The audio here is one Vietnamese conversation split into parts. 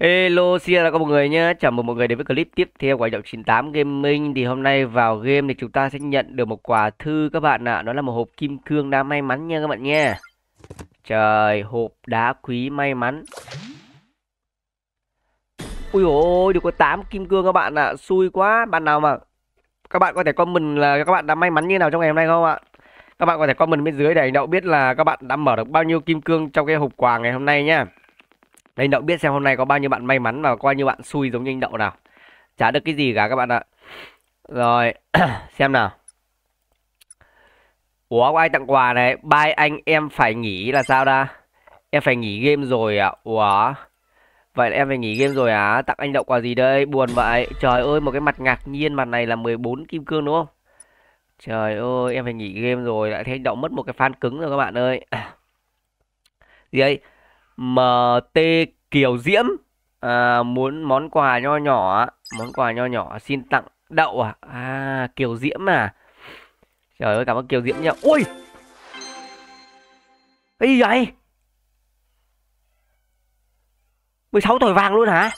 Hello, xin chào mọi người nhé. Chào mừng mọi người đến với clip tiếp theo của hành động 98 Gaming. Thì hôm nay vào game thì chúng ta sẽ nhận được một quà thư các bạn ạ. À. Đó là một hộp kim cương đá may mắn nha các bạn nha. Trời, hộp đá quý may mắn. Ui ôi, được có 8 kim cương các bạn ạ. À. Xui quá, bạn nào mà các bạn có thể comment là các bạn đã may mắn như nào trong ngày hôm nay không ạ? Các bạn có thể comment bên dưới để hành động biết là các bạn đã mở được bao nhiêu kim cương trong cái hộp quà ngày hôm nay nhé. Đây anh Đậu biết xem hôm nay có bao nhiêu bạn may mắn và có bao nhiêu bạn xui giống như anh Đậu nào. Chả được cái gì cả các bạn ạ. Rồi, xem nào. Ủa có ai tặng quà này? Bye anh em phải nghỉ là sao đã? Em phải nghỉ game rồi à? Ủa? Vậy là em phải nghỉ game rồi à? Tặng anh Đậu quà gì đây? Buồn vậy. Trời ơi, một cái mặt ngạc nhiên mặt này là 14 kim cương đúng không? Trời ơi, em phải nghỉ game rồi. Lại thấy anh Đậu mất một cái fan cứng rồi các bạn ơi. Gì ấy? MT Kiều Diễm à, muốn món quà nho nhỏ, món quà nho nhỏ xin tặng đậu à? À Kiều Diễm à. Trời ơi cảm ơn Kiều Diễm nha. Ui. Cái gì vậy? 16 thỏi vàng luôn hả?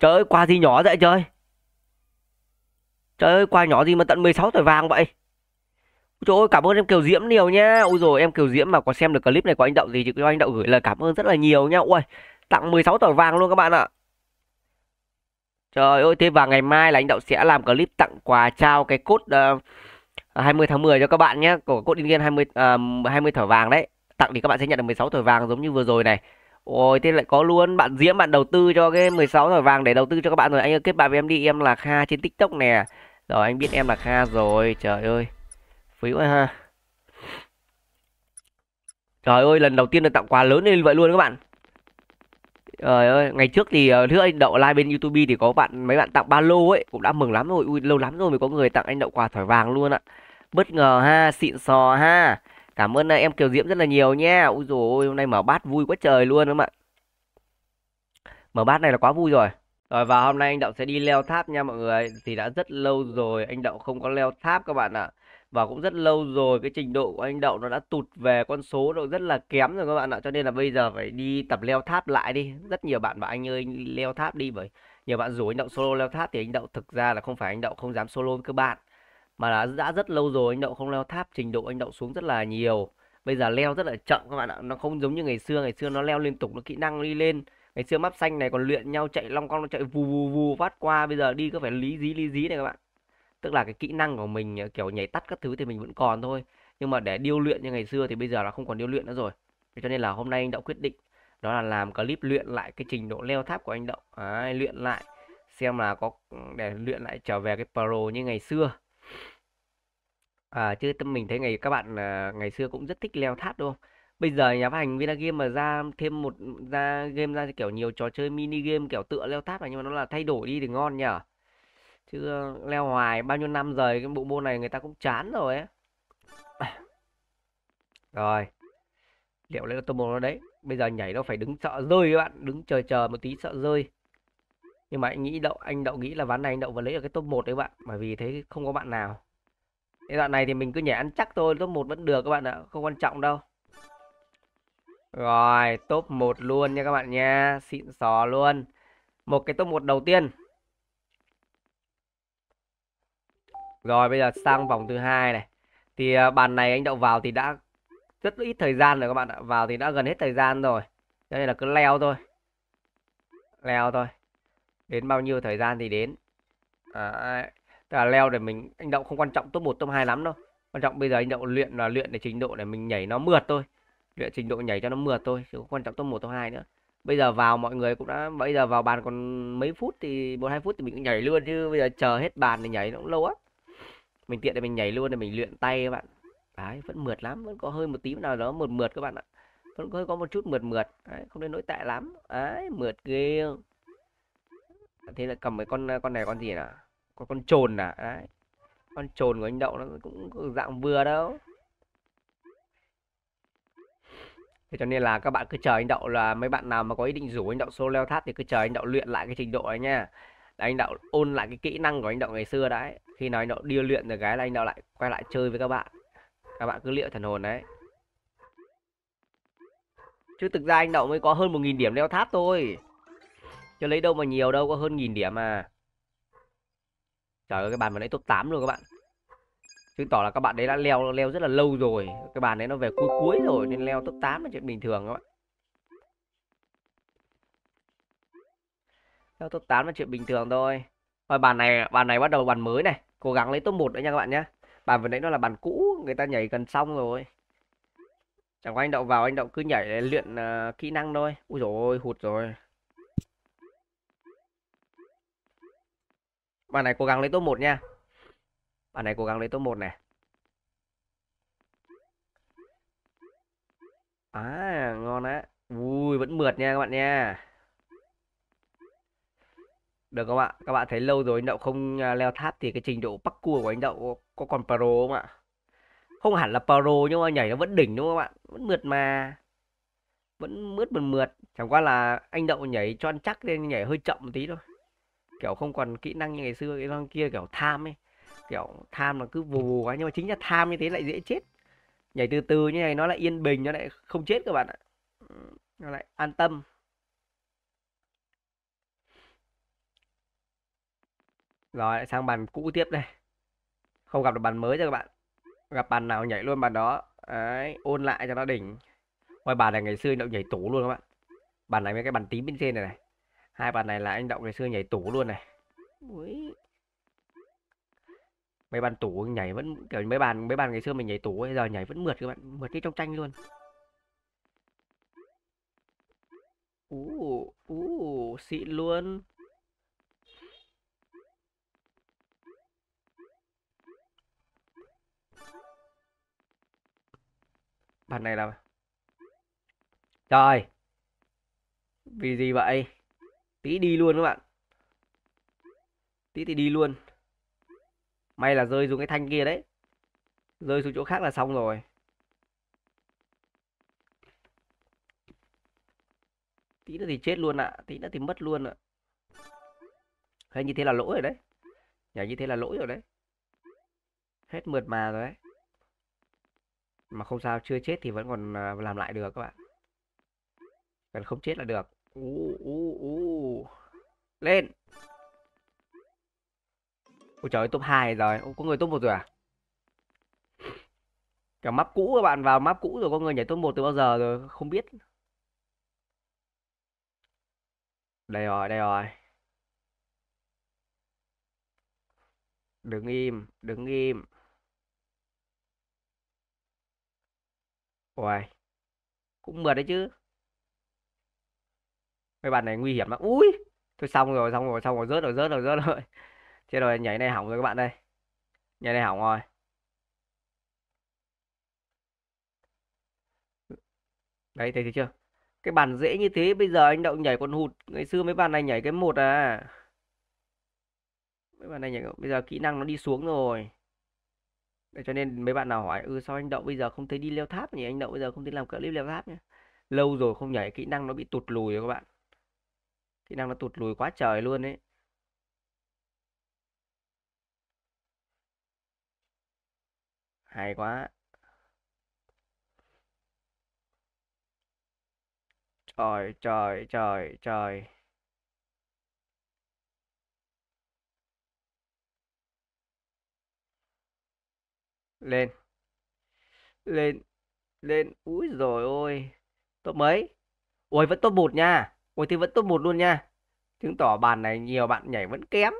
Trời ơi quà gì nhỏ vậy trời? Trời ơi quà nhỏ gì mà tận 16 thỏi vàng vậy? Trời ơi, cảm ơn em Kiều Diễm nhiều nha. Ôi rồi em Kiều Diễm mà có xem được clip này của anh Đậu gì thì cho anh Đậu gửi lời cảm ơn rất là nhiều nha. Ui, tặng 16 tỏi vàng luôn các bạn ạ. Trời ơi, thế và ngày mai là anh Đậu sẽ làm clip tặng quà trao cái cốt uh, ờ, 20 tháng 10 cho các bạn nhé. Của cốt Indian 20 uh, 20 tỏi vàng đấy. Tặng thì các bạn sẽ nhận được 16 tỏi vàng giống như vừa rồi này. Ôi, thế lại có luôn bạn Diễm bạn đầu tư cho cái 16 tỏi vàng để đầu tư cho các bạn rồi. Anh ơi, kết bạn với em đi, em là Kha trên TikTok nè. Rồi anh biết em là Kha rồi. Trời ơi phí quá ha trời ơi lần đầu tiên được tặng quà lớn lên vậy luôn các bạn trời ơi ngày trước thì ờ, thưa anh đậu live bên youtube thì có bạn mấy bạn tặng ba lô ấy cũng đã mừng lắm rồi ui lâu lắm rồi mới có người tặng anh đậu quà thỏi vàng luôn ạ bất ngờ ha xịn sò ha cảm ơn ờ, em kiều diễm rất là nhiều nha ui rồi ôi hôm nay mở bát vui quá trời luôn các bạn mở bát này là quá vui rồi rồi và hôm nay anh đậu sẽ đi leo tháp nha mọi người thì đã rất lâu rồi anh đậu không có leo tháp các bạn ạ và cũng rất lâu rồi cái trình độ của anh Đậu nó đã tụt về con số độ rất là kém rồi các bạn ạ cho nên là bây giờ phải đi tập leo tháp lại đi rất nhiều bạn bảo anh ơi leo tháp đi bởi nhiều bạn rủ anh Đậu solo leo tháp thì anh Đậu thực ra là không phải anh Đậu không dám solo với các bạn mà là đã rất lâu rồi anh Đậu không leo tháp trình độ anh Đậu xuống rất là nhiều bây giờ leo rất là chậm các bạn ạ nó không giống như ngày xưa ngày xưa nó leo liên tục nó kỹ năng đi lên ngày xưa map xanh này còn luyện nhau chạy long con nó chạy vù vù vù phát qua bây giờ đi cứ phải lý dí lý dí này các bạn tức là cái kỹ năng của mình ờ, kiểu nhảy tắt các thứ thì mình vẫn còn thôi nhưng mà để điêu luyện như ngày xưa thì bây giờ là không còn điêu luyện nữa rồi cho nên là hôm nay anh đậu quyết định đó là làm clip luyện lại cái trình độ leo tháp của anh đậu à, luyện lại xem là có ừ, để luyện lại trở về cái pro như ngày xưa à, chứ mình thấy ngày các bạn à, ngày xưa cũng rất thích leo tháp đúng không bây giờ nhà phát hành game mà ra thêm một ra game ra kiểu nhiều trò chơi mini game kiểu tựa leo tháp này nhưng mà nó là thay đổi đi thì ngon nhở chứ ờ, leo hoài bao nhiêu năm rồi cái bộ môn này người ta cũng chán rồi ấy rồi liệu lấy tô môn nó đấy bây giờ nhảy nó phải đứng sợ rơi các bạn đứng chờ chờ một tí sợ rơi nhưng mà anh nghĩ đậu anh đậu nghĩ là ván này anh đậu và lấy ở cái top 1 đấy các bạn bởi vì thế không có bạn nào cái đoạn này thì mình cứ nhảy ăn chắc thôi top 1 vẫn được các bạn ạ không quan trọng đâu rồi top 1 luôn nha các bạn nha xịn sò luôn một cái top 1 đầu tiên Rồi bây giờ sang vòng thứ hai này. Thì à, bàn này anh đậu vào thì đã rất ít thời gian rồi các bạn ạ. Vào thì đã gần hết thời gian rồi. Cho nên là cứ leo thôi. Leo thôi. Đến bao nhiêu thời gian thì đến. À, tức là leo để mình anh đậu không quan trọng top 1 top 2 lắm đâu. Quan trọng bây giờ anh đậu luyện là luyện để trình độ để mình nhảy nó mượt thôi. Luyện trình độ nhảy cho nó mượt thôi chứ không quan trọng top 1 top 2 nữa. Bây giờ vào mọi người cũng đã bây giờ vào bàn còn mấy phút thì một hai phút thì mình cũng nhảy luôn chứ bây giờ chờ hết bàn thì nhảy nó cũng lâu á mình tiện để mình nhảy luôn để mình luyện tay các bạn đấy vẫn mượt lắm vẫn có hơi một tí nào đó mượt mượt các bạn ạ vẫn hơi có một chút mượt mượt đấy, không đến nỗi tệ lắm đấy mượt ghê thế là cầm cái con con này con gì nào, con con trồn à đấy con trồn của anh đậu nó cũng dạng vừa đâu thế cho nên là các bạn cứ chờ anh đậu là mấy bạn nào mà có ý định rủ anh đậu solo leo thác thì cứ chờ anh đậu luyện lại cái trình độ ấy nha anh đạo ôn lại cái kỹ năng của anh đạo ngày xưa đấy khi nào anh đạo điêu luyện được cái là anh đạo lại quay lại chơi với các bạn các bạn cứ liệu thần hồn đấy chứ thực ra anh đạo mới có hơn một nghìn điểm leo tháp thôi chứ lấy đâu mà nhiều đâu có hơn nghìn điểm mà trời ơi cái bàn vừa nãy top 8 luôn các bạn chứng tỏ là các bạn đấy đã leo leo rất là lâu rồi cái bàn đấy nó về cuối cuối rồi nên leo top 8 là chuyện bình thường các bạn Theo top 8 là chuyện bình thường thôi. Rồi bàn này bàn này bắt đầu bàn mới này, cố gắng lấy top 1 nữa nha các bạn nhé. Bàn vừa nãy nó là bàn cũ, người ta nhảy gần xong rồi. Chẳng qua anh đậu vào anh đậu cứ nhảy để luyện uh, kỹ năng thôi. Ui dồi ôi, hụt rồi. bàn này cố gắng lấy top 1 nha. bàn này cố gắng lấy top 1 này. À, ngon á. Ui, vẫn mượt nha các bạn nha. Được không ạ? Các bạn thấy lâu rồi anh Đậu không à, leo tháp thì cái trình độ parkour của anh Đậu có còn pro không ạ? Không hẳn là pro nhưng mà nhảy nó vẫn đỉnh đúng không ạ bạn? Vẫn mượt mà. Vẫn mướt mượt mượt. Chẳng qua là anh Đậu nhảy cho ăn chắc nên nhảy hơi chậm một tí thôi. Kiểu không còn kỹ năng như ngày xưa, cái con kia kiểu tham ấy. Kiểu tham là cứ vù vù quá nhưng mà chính là tham như thế lại dễ chết. Nhảy từ từ như này nó lại yên bình, nó lại không chết các bạn ạ. Nó lại an tâm. Rồi sang bàn cũ tiếp đây. Không gặp được bàn mới cho các bạn. Gặp bàn nào nhảy luôn bàn đó. Đấy, ôn lại cho nó đỉnh. Ngoài bàn này ngày xưa động nhảy tủ luôn các bạn. Bàn này với cái bàn tím bên trên này này. Hai bàn này là anh động ngày xưa nhảy tủ luôn này. Ui. Mấy bàn tủ nhảy vẫn kiểu mấy bàn mấy bàn ngày xưa mình nhảy tủ bây giờ nhảy vẫn mượt các bạn, mượt như trong tranh luôn. Ú, uh, ú, xịn luôn. phần này là... Trời! Vì gì vậy? Tí đi luôn các bạn. Tí thì đi luôn. May là rơi xuống cái thanh kia đấy. Rơi xuống chỗ khác là xong rồi. Tí nữa thì chết luôn ạ. À. Tí nữa thì mất luôn ạ. À. Hay như thế là lỗi rồi đấy. Nhảy như thế là lỗi rồi đấy. Hết mượt mà rồi đấy mà không sao chưa chết thì vẫn còn à, làm lại được các bạn cần không chết là được u u u lên ôi trời top hai rồi Ô, có người top một rồi à cả map cũ các bạn vào map cũ rồi có người nhảy top một từ bao giờ rồi không biết đây rồi đây rồi đứng im đứng im Ôi, cũng mượt đấy chứ. Mấy bạn này nguy hiểm lắm. Ui, tôi xong rồi, xong rồi, xong rồi, rớt rồi, rớt rồi, rớt rồi. Chết rồi, nhảy này hỏng rồi các bạn đây. Nhảy này hỏng rồi. Đấy, thấy chưa? Cái bản dễ như thế, bây giờ anh Đậu nhảy còn hụt. Ngày xưa mấy bạn này nhảy cái một à. Mấy bạn này nhảy, bây giờ kỹ năng nó đi xuống rồi. Để cho nên mấy bạn nào hỏi ừ sao anh Đậu bây giờ không thấy đi leo tháp nhỉ anh Đậu bây giờ không thấy làm clip leo tháp nhỉ lâu rồi không nhảy kỹ năng nó bị tụt lùi rồi các bạn kỹ năng nó tụt lùi quá trời luôn đấy hay quá trời trời trời trời lên lên lên úi rồi ôi top mấy ôi vẫn top một nha ôi thì vẫn top một luôn nha chứng tỏ bàn này nhiều bạn nhảy vẫn kém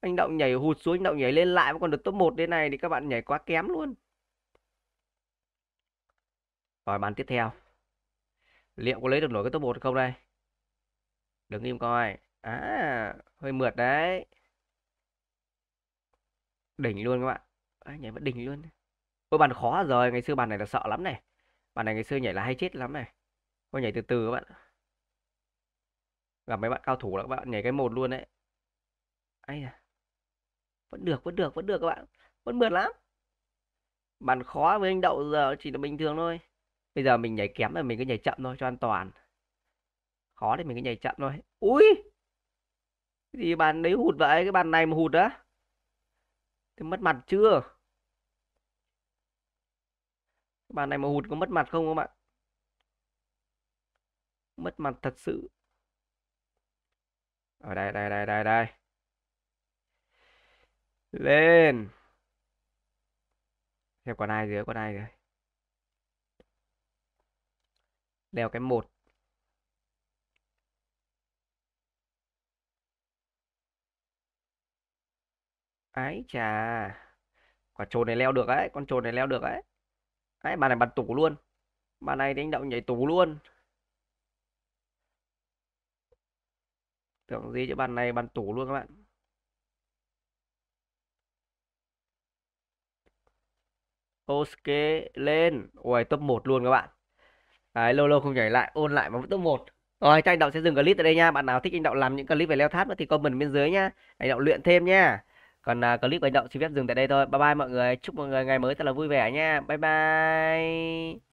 anh động nhảy hụt xuống anh động nhảy lên lại còn được top 1 đến này thì các bạn nhảy quá kém luôn rồi bàn tiếp theo liệu có lấy được nổi cái top 1 không đây đứng im coi à hơi mượt đấy đỉnh luôn các bạn à, nhảy vẫn đỉnh luôn ôi bàn khó rồi ngày xưa bàn này là sợ lắm này bàn này ngày xưa nhảy là hay chết lắm này thôi nhảy từ từ các bạn gặp mấy bạn cao thủ là các bạn nhảy cái một luôn đấy ấy à vẫn được vẫn được vẫn được các bạn vẫn mượt lắm bàn khó với anh đậu giờ chỉ là bình thường thôi bây giờ mình nhảy kém là mình cứ nhảy chậm thôi cho an toàn khó thì mình cứ nhảy chậm thôi ui cái gì bàn đấy hụt vậy cái bàn này mà hụt á thì mất mặt chưa Bàn này mà hụt có mất mặt không các bạn? Mất mặt thật sự. Ở đây, đây, đây, đây, đây. Lên. Xem quả này dưới, quả này rồi. Đeo cái một Ái chà. Quả trồn này leo được đấy, con trồn này leo được đấy. Đấy, bàn này bật tủ luôn bàn này thì anh đậu nhảy tủ luôn tưởng gì chứ bàn này bàn tủ luôn các bạn ok lên ui top 1 luôn các bạn Đấy, lâu lâu không nhảy lại ôn lại mà vẫn top 1 rồi chắc anh đậu sẽ dừng clip tại đây nha bạn nào thích anh đậu làm những clip về leo tháp nữa thì comment bên dưới nhá anh đậu luyện thêm nha còn uh, clip hành động xin phép dừng tại đây thôi. Bye bye mọi người. Chúc mọi người ngày mới thật là vui vẻ nha. Bye bye.